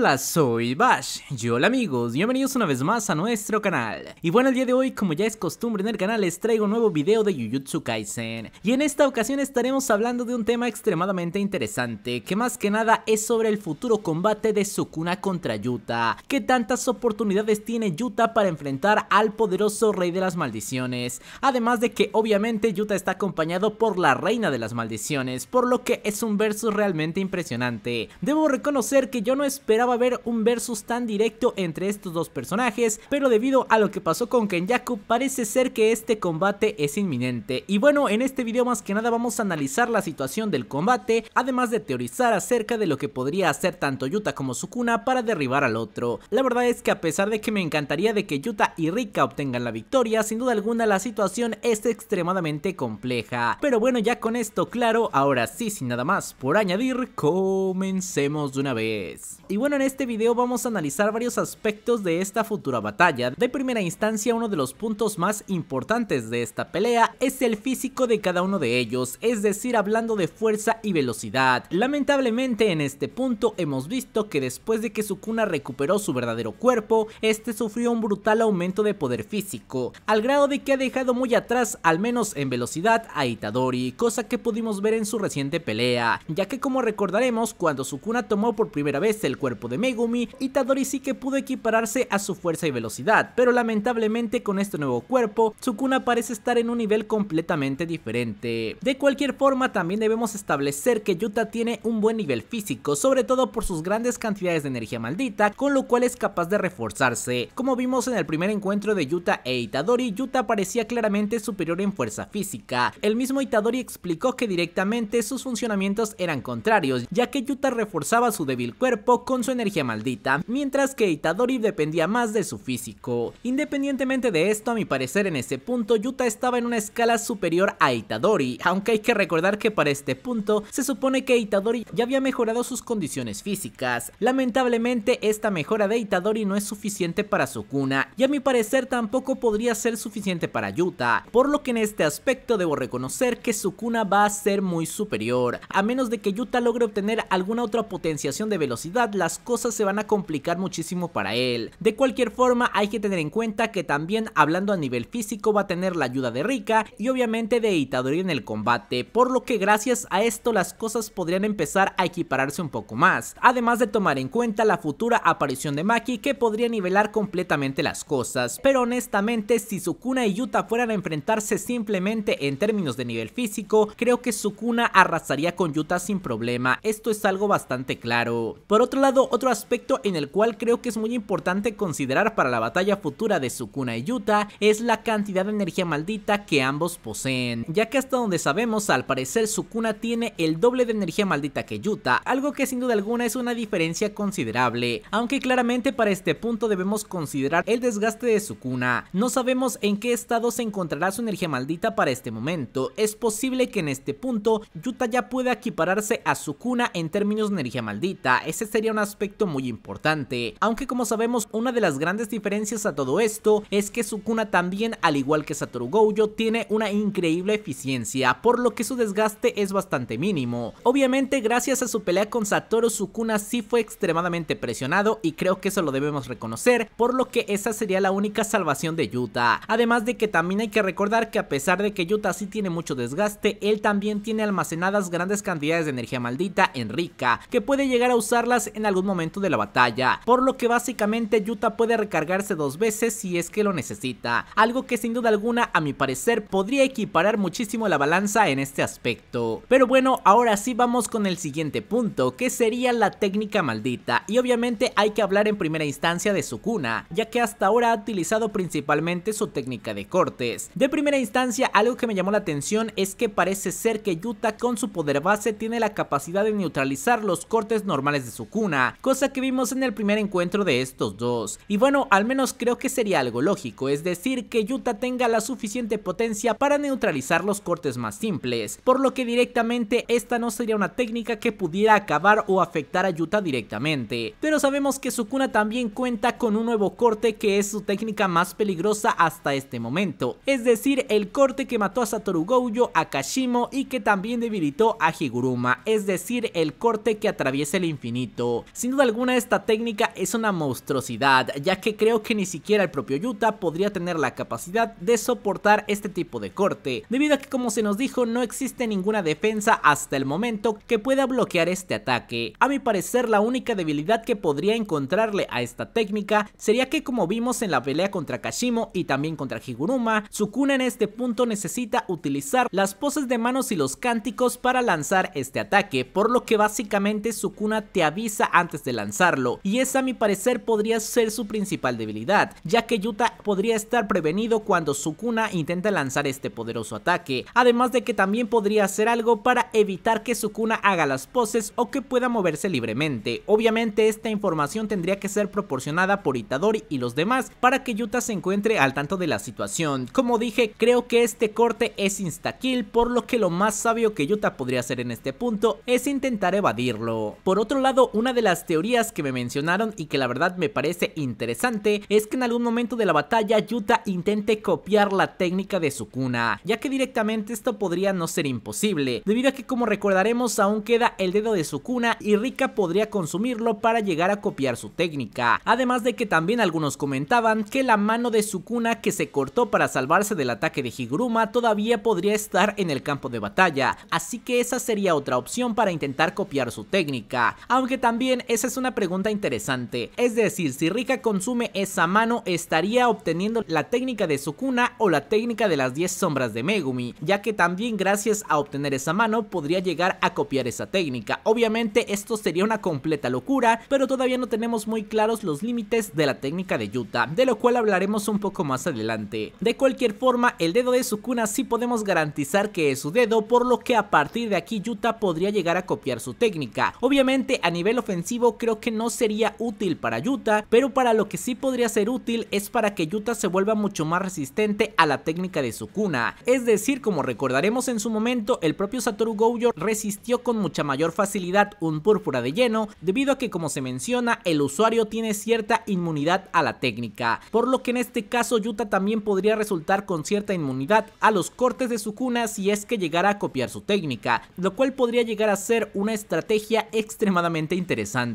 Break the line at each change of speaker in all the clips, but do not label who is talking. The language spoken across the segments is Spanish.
Hola, soy Bash y hola amigos, bienvenidos una vez más a nuestro canal. Y bueno, el día de hoy, como ya es costumbre en el canal, les traigo un nuevo video de Jujutsu Kaisen. Y en esta ocasión estaremos hablando de un tema extremadamente interesante, que más que nada es sobre el futuro combate de Sukuna contra Yuta. ¿Qué tantas oportunidades tiene Yuta para enfrentar al poderoso Rey de las Maldiciones? Además de que obviamente Yuta está acompañado por la Reina de las Maldiciones, por lo que es un verso realmente impresionante. Debo reconocer que yo no esperaba va a haber un versus tan directo entre estos dos personajes, pero debido a lo que pasó con Kenyaku parece ser que este combate es inminente. Y bueno, en este video más que nada vamos a analizar la situación del combate, además de teorizar acerca de lo que podría hacer tanto Yuta como Sukuna para derribar al otro. La verdad es que a pesar de que me encantaría de que Yuta y Rika obtengan la victoria, sin duda alguna la situación es extremadamente compleja. Pero bueno, ya con esto claro, ahora sí, sin nada más por añadir, comencemos de una vez. Y bueno, en este video vamos a analizar varios aspectos de esta futura batalla. De primera instancia, uno de los puntos más importantes de esta pelea es el físico de cada uno de ellos, es decir, hablando de fuerza y velocidad. Lamentablemente en este punto hemos visto que después de que Sukuna recuperó su verdadero cuerpo, este sufrió un brutal aumento de poder físico, al grado de que ha dejado muy atrás, al menos en velocidad, a Itadori, cosa que pudimos ver en su reciente pelea, ya que como recordaremos, cuando Sukuna tomó por primera vez el cuerpo de Megumi, Itadori sí que pudo equipararse a su fuerza y velocidad, pero lamentablemente con este nuevo cuerpo, Sukuna parece estar en un nivel completamente diferente. De cualquier forma, también debemos establecer que Yuta tiene un buen nivel físico, sobre todo por sus grandes cantidades de energía maldita, con lo cual es capaz de reforzarse. Como vimos en el primer encuentro de Yuta e Itadori, Yuta parecía claramente superior en fuerza física. El mismo Itadori explicó que directamente sus funcionamientos eran contrarios, ya que Yuta reforzaba su débil cuerpo con su energía maldita, mientras que Itadori dependía más de su físico. Independientemente de esto, a mi parecer en ese punto Yuta estaba en una escala superior a Itadori, aunque hay que recordar que para este punto se supone que Itadori ya había mejorado sus condiciones físicas. Lamentablemente esta mejora de Itadori no es suficiente para Sukuna y a mi parecer tampoco podría ser suficiente para Yuta, por lo que en este aspecto debo reconocer que Sukuna va a ser muy superior, a menos de que Yuta logre obtener alguna otra potenciación de velocidad, las cosas se van a complicar muchísimo para él. De cualquier forma, hay que tener en cuenta que también hablando a nivel físico va a tener la ayuda de Rika y obviamente de Itadori en el combate, por lo que gracias a esto las cosas podrían empezar a equipararse un poco más, además de tomar en cuenta la futura aparición de Maki que podría nivelar completamente las cosas, pero honestamente si Sukuna y Yuta fueran a enfrentarse simplemente en términos de nivel físico, creo que Sukuna arrasaría con Yuta sin problema, esto es algo bastante claro. Por otro lado, otro aspecto en el cual creo que es muy importante considerar para la batalla futura de Sukuna y Yuta es la cantidad de energía maldita que ambos poseen, ya que hasta donde sabemos al parecer Sukuna tiene el doble de energía maldita que Yuta, algo que sin duda alguna es una diferencia considerable, aunque claramente para este punto debemos considerar el desgaste de Sukuna, no sabemos en qué estado se encontrará su energía maldita para este momento, es posible que en este punto Yuta ya pueda equipararse a Sukuna en términos de energía maldita, ese sería un aspecto muy importante, aunque como sabemos una de las grandes diferencias a todo esto es que Sukuna también al igual que Satoru Gojo tiene una increíble eficiencia, por lo que su desgaste es bastante mínimo. Obviamente gracias a su pelea con Satoru Sukuna sí fue extremadamente presionado y creo que eso lo debemos reconocer, por lo que esa sería la única salvación de Yuta, además de que también hay que recordar que a pesar de que Yuta sí tiene mucho desgaste, él también tiene almacenadas grandes cantidades de energía maldita en Rika, que puede llegar a usarlas en algún momento de la batalla, por lo que básicamente Yuta puede recargarse dos veces si es que lo necesita, algo que sin duda alguna a mi parecer podría equiparar muchísimo la balanza en este aspecto. Pero bueno, ahora sí vamos con el siguiente punto, que sería la técnica maldita, y obviamente hay que hablar en primera instancia de Sukuna, ya que hasta ahora ha utilizado principalmente su técnica de cortes. De primera instancia, algo que me llamó la atención es que parece ser que Yuta con su poder base tiene la capacidad de neutralizar los cortes normales de Sukuna, cosa que vimos en el primer encuentro de estos dos. Y bueno, al menos creo que sería algo lógico, es decir, que Yuta tenga la suficiente potencia para neutralizar los cortes más simples, por lo que directamente esta no sería una técnica que pudiera acabar o afectar a Yuta directamente. Pero sabemos que Sukuna también cuenta con un nuevo corte que es su técnica más peligrosa hasta este momento, es decir, el corte que mató a Satoru Gojo, a Kashimo y que también debilitó a Higuruma, es decir, el corte que atraviesa el infinito. Sin duda alguna esta técnica es una monstruosidad, ya que creo que ni siquiera el propio Yuta podría tener la capacidad de soportar este tipo de corte, debido a que como se nos dijo no existe ninguna defensa hasta el momento que pueda bloquear este ataque. A mi parecer la única debilidad que podría encontrarle a esta técnica sería que como vimos en la pelea contra Kashimo y también contra Higuruma, Sukuna en este punto necesita utilizar las poses de manos y los cánticos para lanzar este ataque, por lo que básicamente Sukuna te avisa antes de lanzarlo, y esa a mi parecer podría ser su principal debilidad, ya que Yuta podría estar prevenido cuando Sukuna intenta lanzar este poderoso ataque, además de que también podría hacer algo para evitar que Sukuna haga las poses o que pueda moverse libremente. Obviamente esta información tendría que ser proporcionada por Itadori y los demás para que Yuta se encuentre al tanto de la situación. Como dije, creo que este corte es insta por lo que lo más sabio que Yuta podría hacer en este punto es intentar evadirlo. Por otro lado, una de las teorías que me mencionaron y que la verdad me parece interesante es que en algún momento de la batalla Yuta intente copiar la técnica de Sukuna, ya que directamente esto podría no ser imposible, debido a que como recordaremos aún queda el dedo de Sukuna y Rika podría consumirlo para llegar a copiar su técnica, además de que también algunos comentaban que la mano de Sukuna que se cortó para salvarse del ataque de Higuruma todavía podría estar en el campo de batalla, así que esa sería otra opción para intentar copiar su técnica, aunque también es esa es una pregunta interesante. Es decir, si Rika consume esa mano, estaría obteniendo la técnica de Sukuna o la técnica de las 10 sombras de Megumi, ya que también gracias a obtener esa mano podría llegar a copiar esa técnica. Obviamente esto sería una completa locura, pero todavía no tenemos muy claros los límites de la técnica de Yuta, de lo cual hablaremos un poco más adelante. De cualquier forma, el dedo de Sukuna sí podemos garantizar que es su dedo, por lo que a partir de aquí Yuta podría llegar a copiar su técnica. Obviamente a nivel ofensivo creo que no sería útil para Yuta pero para lo que sí podría ser útil es para que Yuta se vuelva mucho más resistente a la técnica de su Sukuna. Es decir, como recordaremos en su momento, el propio Satoru Gojo resistió con mucha mayor facilidad un púrpura de lleno, debido a que como se menciona, el usuario tiene cierta inmunidad a la técnica, por lo que en este caso Yuta también podría resultar con cierta inmunidad a los cortes de su Sukuna si es que llegara a copiar su técnica, lo cual podría llegar a ser una estrategia extremadamente interesante.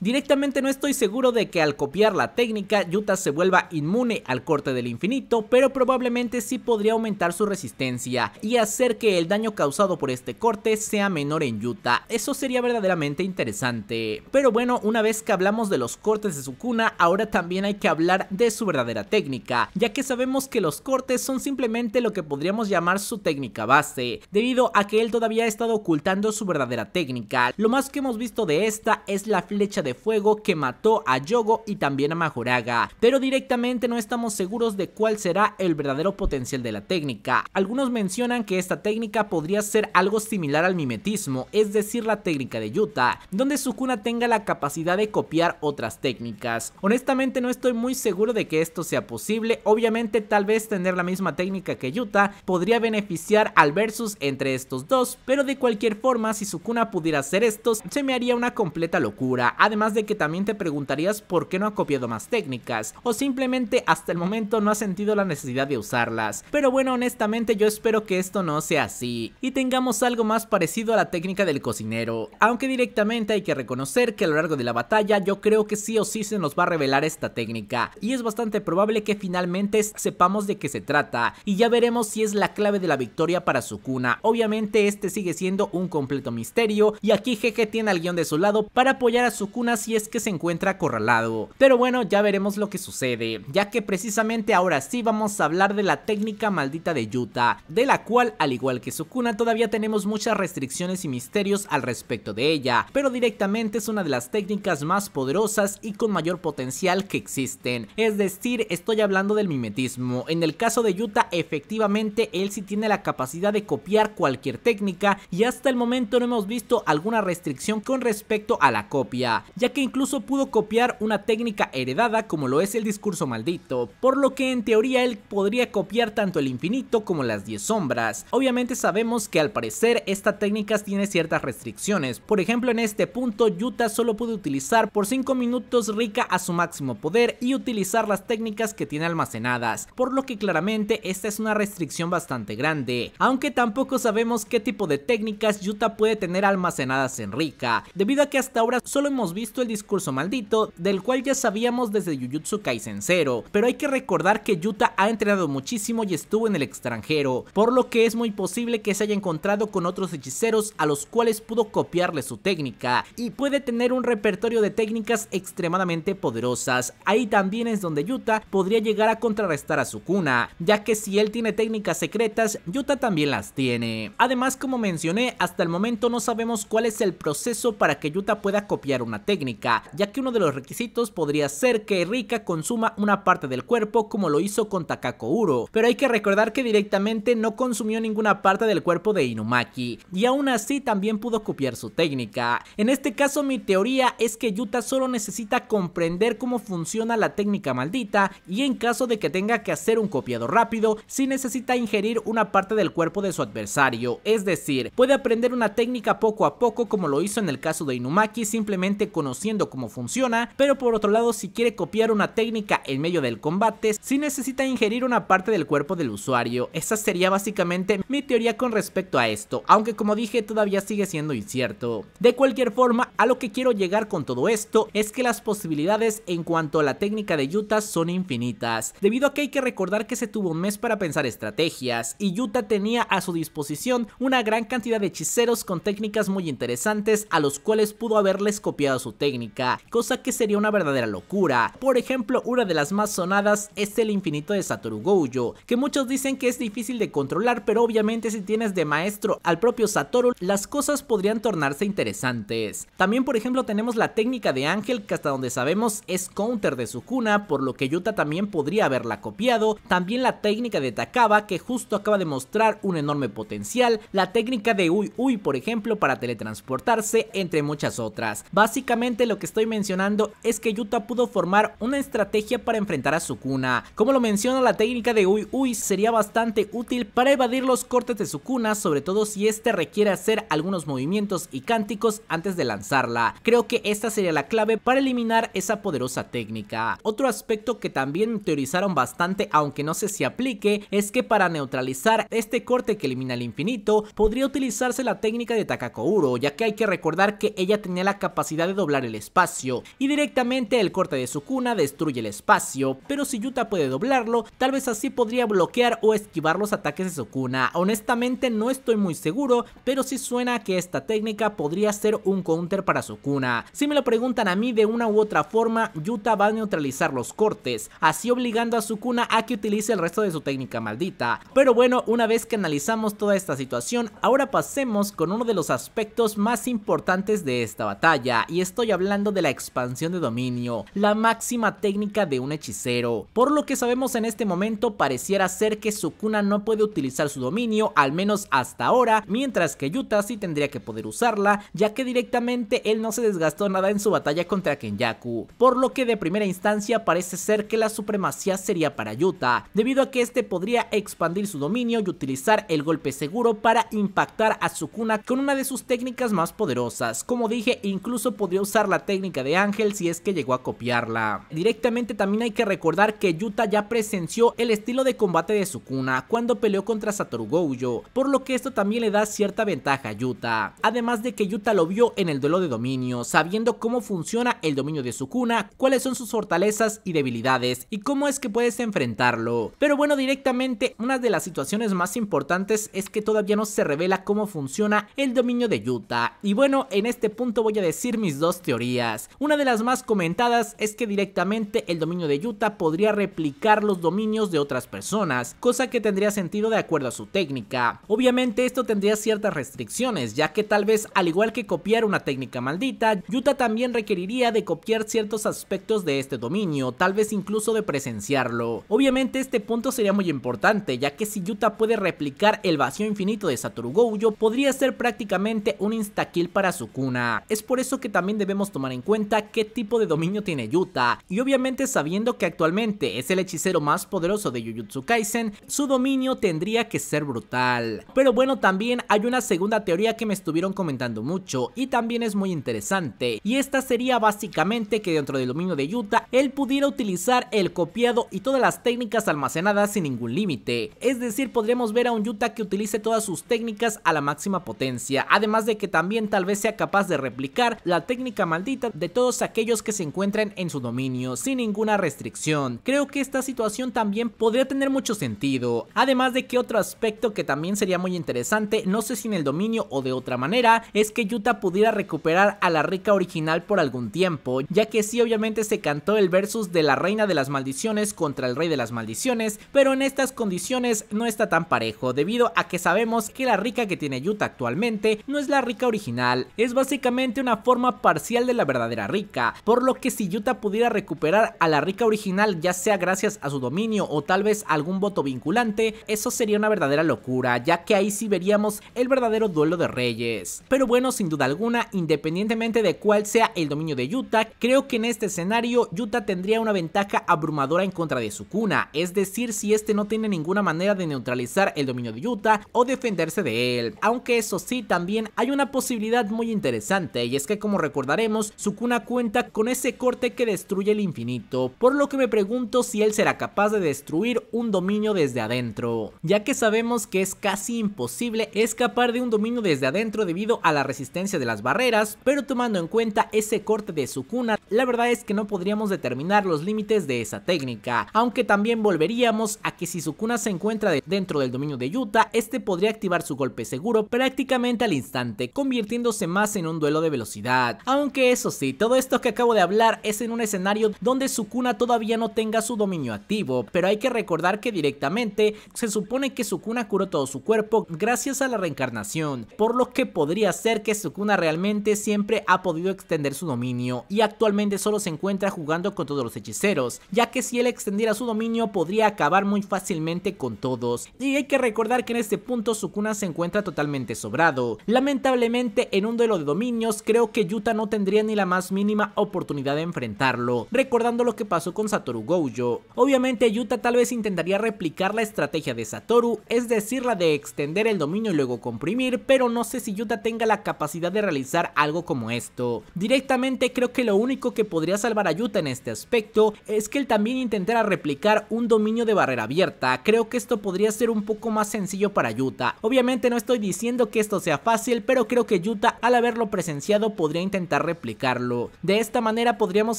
Directamente no estoy seguro de que al copiar la técnica Yuta se vuelva inmune al corte del infinito, pero probablemente sí podría aumentar su resistencia y hacer que el daño causado por este corte sea menor en Yuta. Eso sería verdaderamente interesante. Pero bueno, una vez que hablamos de los cortes de su cuna... ahora también hay que hablar de su verdadera técnica, ya que sabemos que los cortes son simplemente lo que podríamos llamar su técnica base, debido a que él todavía ha estado ocultando su verdadera técnica. Lo más que hemos visto de esta es la la flecha de fuego que mató a Yogo y también a Majoraga, pero directamente no estamos seguros de cuál será el verdadero potencial de la técnica. Algunos mencionan que esta técnica podría ser algo similar al mimetismo, es decir la técnica de Yuta, donde Sukuna tenga la capacidad de copiar otras técnicas. Honestamente no estoy muy seguro de que esto sea posible, obviamente tal vez tener la misma técnica que Yuta podría beneficiar al versus entre estos dos, pero de cualquier forma si Sukuna pudiera hacer estos se me haría una completa locura además de que también te preguntarías por qué no ha copiado más técnicas, o simplemente hasta el momento no ha sentido la necesidad de usarlas. Pero bueno, honestamente yo espero que esto no sea así, y tengamos algo más parecido a la técnica del cocinero, aunque directamente hay que reconocer que a lo largo de la batalla yo creo que sí o sí se nos va a revelar esta técnica, y es bastante probable que finalmente sepamos de qué se trata, y ya veremos si es la clave de la victoria para Sukuna, obviamente este sigue siendo un completo misterio, y aquí Jeje tiene al guión de su lado para apoyar a Sukuna si es que se encuentra acorralado. Pero bueno, ya veremos lo que sucede, ya que precisamente ahora sí vamos a hablar de la técnica maldita de Yuta, de la cual, al igual que Sukuna, todavía tenemos muchas restricciones y misterios al respecto de ella, pero directamente es una de las técnicas más poderosas y con mayor potencial que existen. Es decir, estoy hablando del mimetismo. En el caso de Yuta, efectivamente, él sí tiene la capacidad de copiar cualquier técnica y hasta el momento no hemos visto alguna restricción con respecto a la copia ya que incluso pudo copiar una técnica heredada como lo es el discurso maldito, por lo que en teoría él podría copiar tanto el infinito como las 10 sombras. Obviamente sabemos que al parecer esta técnica tiene ciertas restricciones, por ejemplo en este punto Yuta solo puede utilizar por 5 minutos Rika a su máximo poder y utilizar las técnicas que tiene almacenadas, por lo que claramente esta es una restricción bastante grande, aunque tampoco sabemos qué tipo de técnicas Yuta puede tener almacenadas en Rika, debido a que hasta ahora solo hemos visto el discurso maldito, del cual ya sabíamos desde Jujutsu Kaisen 0, pero hay que recordar que Yuta ha entrenado muchísimo y estuvo en el extranjero, por lo que es muy posible que se haya encontrado con otros hechiceros a los cuales pudo copiarle su técnica, y puede tener un repertorio de técnicas extremadamente poderosas, ahí también es donde Yuta podría llegar a contrarrestar a su cuna... ya que si él tiene técnicas secretas, Yuta también las tiene. Además, como mencioné, hasta el momento no sabemos cuál es el proceso para que Yuta pueda copiar una técnica, ya que uno de los requisitos podría ser que Rika consuma una parte del cuerpo como lo hizo con Takako Uro, pero hay que recordar que directamente no consumió ninguna parte del cuerpo de Inumaki, y aún así también pudo copiar su técnica. En este caso mi teoría es que Yuta solo necesita comprender cómo funciona la técnica maldita y en caso de que tenga que hacer un copiado rápido, si necesita ingerir una parte del cuerpo de su adversario, es decir, puede aprender una técnica poco a poco como lo hizo en el caso de Inumaki simplemente conociendo cómo funciona, pero por otro lado si quiere copiar una técnica en medio del combate, si necesita ingerir una parte del cuerpo del usuario. Esa sería básicamente mi teoría con respecto a esto, aunque como dije todavía sigue siendo incierto. De cualquier forma, a lo que quiero llegar con todo esto es que las posibilidades en cuanto a la técnica de Yuta son infinitas, debido a que hay que recordar que se tuvo un mes para pensar estrategias y Yuta tenía a su disposición una gran cantidad de hechiceros con técnicas muy interesantes a los cuales pudo haberles copiado su técnica, cosa que sería una verdadera locura. Por ejemplo, una de las más sonadas es el infinito de Satoru Gojo, que muchos dicen que es difícil de controlar, pero obviamente si tienes de maestro al propio Satoru, las cosas podrían tornarse interesantes. También por ejemplo tenemos la técnica de Ángel, que hasta donde sabemos es counter de Sukuna, por lo que Yuta también podría haberla copiado, también la técnica de Takaba, que justo acaba de mostrar un enorme potencial, la técnica de Uy Uy por ejemplo para teletransportarse, entre muchas otras. Básicamente lo que estoy mencionando es que Yuta pudo formar una estrategia para enfrentar a Sukuna. Como lo menciona la técnica de Ui Uy sería bastante útil para evadir los cortes de Sukuna, sobre todo si este requiere hacer algunos movimientos y cánticos antes de lanzarla. Creo que esta sería la clave para eliminar esa poderosa técnica. Otro aspecto que también teorizaron bastante, aunque no sé si aplique, es que para neutralizar este corte que elimina el infinito, podría utilizarse la técnica de Takakouro, ya que hay que recordar que ella tenía la capacidad capacidad de doblar el espacio y directamente el corte de Sukuna destruye el espacio, pero si Yuta puede doblarlo, tal vez así podría bloquear o esquivar los ataques de Sukuna. Honestamente no estoy muy seguro, pero sí suena que esta técnica podría ser un counter para Sukuna. Si me lo preguntan a mí de una u otra forma, Yuta va a neutralizar los cortes, así obligando a Sukuna a que utilice el resto de su técnica maldita. Pero bueno, una vez que analizamos toda esta situación, ahora pasemos con uno de los aspectos más importantes de esta batalla y estoy hablando de la expansión de dominio, la máxima técnica de un hechicero. Por lo que sabemos en este momento pareciera ser que Sukuna no puede utilizar su dominio, al menos hasta ahora, mientras que Yuta sí tendría que poder usarla, ya que directamente él no se desgastó nada en su batalla contra Kenyaku, por lo que de primera instancia parece ser que la supremacía sería para Yuta, debido a que este podría expandir su dominio y utilizar el golpe seguro para impactar a Sukuna con una de sus técnicas más poderosas, como dije incluso incluso podría usar la técnica de Ángel si es que llegó a copiarla. Directamente también hay que recordar que Yuta ya presenció el estilo de combate de Sukuna cuando peleó contra Satoru Gojo, por lo que esto también le da cierta ventaja a Yuta. Además de que Yuta lo vio en el duelo de dominio, sabiendo cómo funciona el dominio de Sukuna, cuáles son sus fortalezas y debilidades y cómo es que puedes enfrentarlo. Pero bueno, directamente una de las situaciones más importantes es que todavía no se revela cómo funciona el dominio de Yuta. Y bueno, en este punto voy a decir mis dos teorías. Una de las más comentadas es que directamente el dominio de Yuta podría replicar los dominios de otras personas, cosa que tendría sentido de acuerdo a su técnica. Obviamente esto tendría ciertas restricciones, ya que tal vez al igual que copiar una técnica maldita, Yuta también requeriría de copiar ciertos aspectos de este dominio, tal vez incluso de presenciarlo. Obviamente este punto sería muy importante, ya que si Yuta puede replicar el vacío infinito de Satoru Gojo, podría ser prácticamente un insta-kill para su cuna. Es por eso que también debemos tomar en cuenta qué tipo de dominio tiene Yuta, y obviamente sabiendo que actualmente es el hechicero más poderoso de Jujutsu Kaisen, su dominio tendría que ser brutal. Pero bueno, también hay una segunda teoría que me estuvieron comentando mucho, y también es muy interesante, y esta sería básicamente que dentro del dominio de Yuta, él pudiera utilizar el copiado y todas las técnicas almacenadas sin ningún límite, es decir, podremos ver a un Yuta que utilice todas sus técnicas a la máxima potencia, además de que también tal vez sea capaz de replicar la técnica maldita de todos aquellos que se encuentren en su dominio sin ninguna restricción. Creo que esta situación también podría tener mucho sentido, además de que otro aspecto que también sería muy interesante, no sé si en el dominio o de otra manera, es que Yuta pudiera recuperar a la rica original por algún tiempo, ya que sí obviamente se cantó el versus de la reina de las maldiciones contra el rey de las maldiciones, pero en estas condiciones no está tan parejo, debido a que sabemos que la rica que tiene Yuta actualmente no es la rica original, es básicamente una forma parcial de la verdadera rica, por lo que si Yuta pudiera recuperar a la rica original ya sea gracias a su dominio o tal vez algún voto vinculante, eso sería una verdadera locura, ya que ahí sí veríamos el verdadero duelo de reyes. Pero bueno, sin duda alguna, independientemente de cuál sea el dominio de Yuta, creo que en este escenario Yuta tendría una ventaja abrumadora en contra de su cuna, es decir, si este no tiene ninguna manera de neutralizar el dominio de Yuta o defenderse de él. Aunque eso sí, también hay una posibilidad muy interesante y es que como recordaremos, Sukuna cuenta con ese corte que destruye el infinito, por lo que me pregunto si él será capaz de destruir un dominio desde adentro, ya que sabemos que es casi imposible escapar de un dominio desde adentro debido a la resistencia de las barreras, pero tomando en cuenta ese corte de Sukuna, la verdad es que no podríamos determinar los límites de esa técnica, aunque también volveríamos a que si Sukuna se encuentra dentro del dominio de Yuta, este podría activar su golpe seguro prácticamente al instante, convirtiéndose más en un duelo de velocidad. Aunque eso sí, todo esto que acabo de hablar es en un escenario donde Sukuna todavía no tenga su dominio activo, pero hay que recordar que directamente se supone que Sukuna curó todo su cuerpo gracias a la reencarnación, por lo que podría ser que Sukuna realmente siempre ha podido extender su dominio y actualmente solo se encuentra jugando con todos los hechiceros, ya que si él extendiera su dominio podría acabar muy fácilmente con todos. Y hay que recordar que en este punto Sukuna se encuentra totalmente sobrado. Lamentablemente en un duelo de dominios creo que que Yuta no tendría ni la más mínima oportunidad de enfrentarlo, recordando lo que pasó con Satoru Gojo. Obviamente Yuta tal vez intentaría replicar la estrategia de Satoru, es decir la de extender el dominio y luego comprimir, pero no sé si Yuta tenga la capacidad de realizar algo como esto. Directamente creo que lo único que podría salvar a Yuta en este aspecto es que él también intentara replicar un dominio de barrera abierta, creo que esto podría ser un poco más sencillo para Yuta. Obviamente no estoy diciendo que esto sea fácil, pero creo que Yuta al haberlo presenciado podría intentar replicarlo. De esta manera podríamos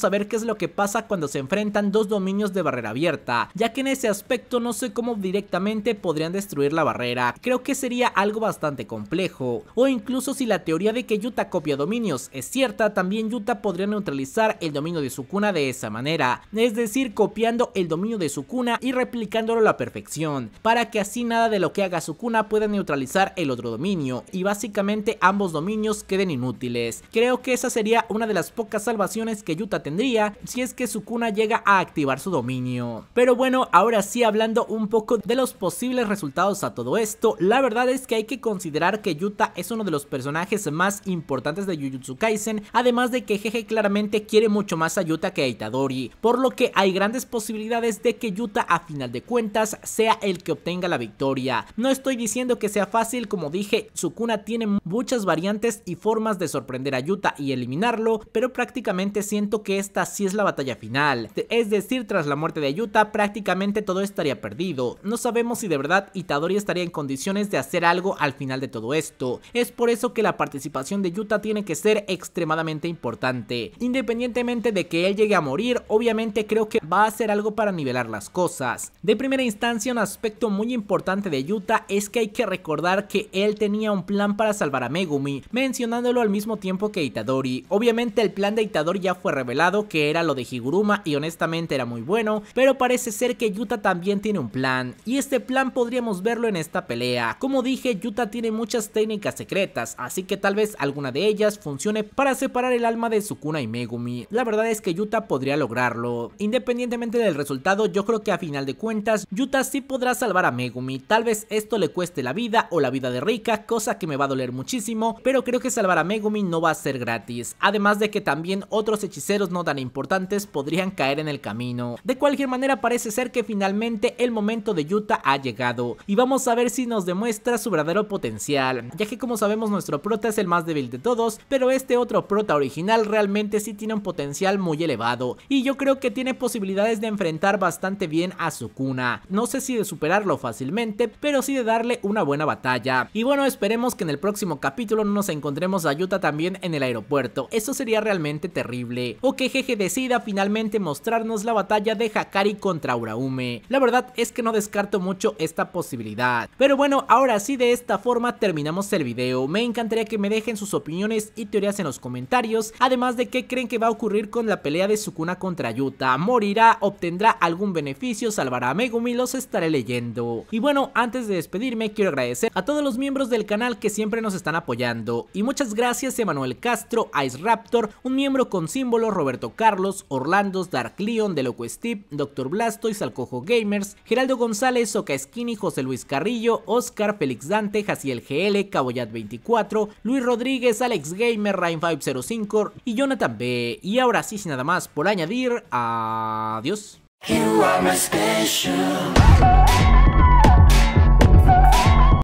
saber qué es lo que pasa cuando se enfrentan dos dominios de barrera abierta, ya que en ese aspecto no sé cómo directamente podrían destruir la barrera, creo que sería algo bastante complejo. O incluso si la teoría de que Yuta copia dominios es cierta, también Yuta podría neutralizar el dominio de su cuna de esa manera, es decir, copiando el dominio de su cuna... y replicándolo a la perfección, para que así nada de lo que haga su cuna... pueda neutralizar el otro dominio, y básicamente ambos dominios queden inútiles, Creo que esa sería una de las pocas salvaciones que Yuta tendría si es que Sukuna llega a activar su dominio. Pero bueno, ahora sí hablando un poco de los posibles resultados a todo esto, la verdad es que hay que considerar que Yuta es uno de los personajes más importantes de Jujutsu Kaisen, además de que Jeje claramente quiere mucho más a Yuta que a Itadori, por lo que hay grandes posibilidades de que Yuta a final de cuentas sea el que obtenga la victoria. No estoy diciendo que sea fácil, como dije, Sukuna tiene muchas variantes y formas de sorprender a Yuta y eliminarlo, pero prácticamente siento que esta sí es la batalla final. Es decir, tras la muerte de Yuta prácticamente todo estaría perdido. No sabemos si de verdad Itadori estaría en condiciones de hacer algo al final de todo esto. Es por eso que la participación de Yuta tiene que ser extremadamente importante. Independientemente de que él llegue a morir, obviamente creo que va a hacer algo para nivelar las cosas. De primera instancia, un aspecto muy importante de Yuta es que hay que recordar que él tenía un plan para salvar a Megumi, mencionándolo al mismo tiempo que Itadori. Obviamente el plan de Itadori ya fue revelado que era lo de Higuruma y honestamente era muy bueno, pero parece ser que Yuta también tiene un plan y este plan podríamos verlo en esta pelea. Como dije, Yuta tiene muchas técnicas secretas, así que tal vez alguna de ellas funcione para separar el alma de Sukuna y Megumi. La verdad es que Yuta podría lograrlo. Independientemente del resultado, yo creo que a final de cuentas, Yuta sí podrá salvar a Megumi. Tal vez esto le cueste la vida o la vida de Rika, cosa que me va a doler muchísimo, pero creo que salvar a Megumi no va a ser gratis, además de que también otros hechiceros no tan importantes podrían caer en el camino. De cualquier manera parece ser que finalmente el momento de Yuta ha llegado y vamos a ver si nos demuestra su verdadero potencial, ya que como sabemos nuestro prota es el más débil de todos, pero este otro prota original realmente sí tiene un potencial muy elevado y yo creo que tiene posibilidades de enfrentar bastante bien a su cuna no sé si de superarlo fácilmente, pero sí de darle una buena batalla. Y bueno, esperemos que en el próximo capítulo nos encontremos a Yuta también en en el aeropuerto, eso sería realmente terrible. O que Jeje decida finalmente mostrarnos la batalla de Hakari contra Uraume. La verdad es que no descarto mucho esta posibilidad. Pero bueno, ahora sí de esta forma terminamos el video. Me encantaría que me dejen sus opiniones y teorías en los comentarios, además de qué creen que va a ocurrir con la pelea de Sukuna contra Yuta. ¿Morirá? ¿Obtendrá algún beneficio? ¿Salvará a Megumi? Los estaré leyendo. Y bueno, antes de despedirme quiero agradecer a todos los miembros del canal que siempre nos están apoyando. Y muchas gracias Emanuel Castro, Ice Raptor, un miembro con símbolo, Roberto Carlos, Orlandos, Dark Leon, Deloco Steve, Dr. Blasto y Salcojo Gamers, Geraldo González, Oca Skinny, José Luis Carrillo, Oscar, Félix Dante, Jaciel GL, Caboyat 24, Luis Rodríguez, Alex Gamer, Rain 505 y Jonathan B. Y ahora sí, sin nada más por añadir, adiós.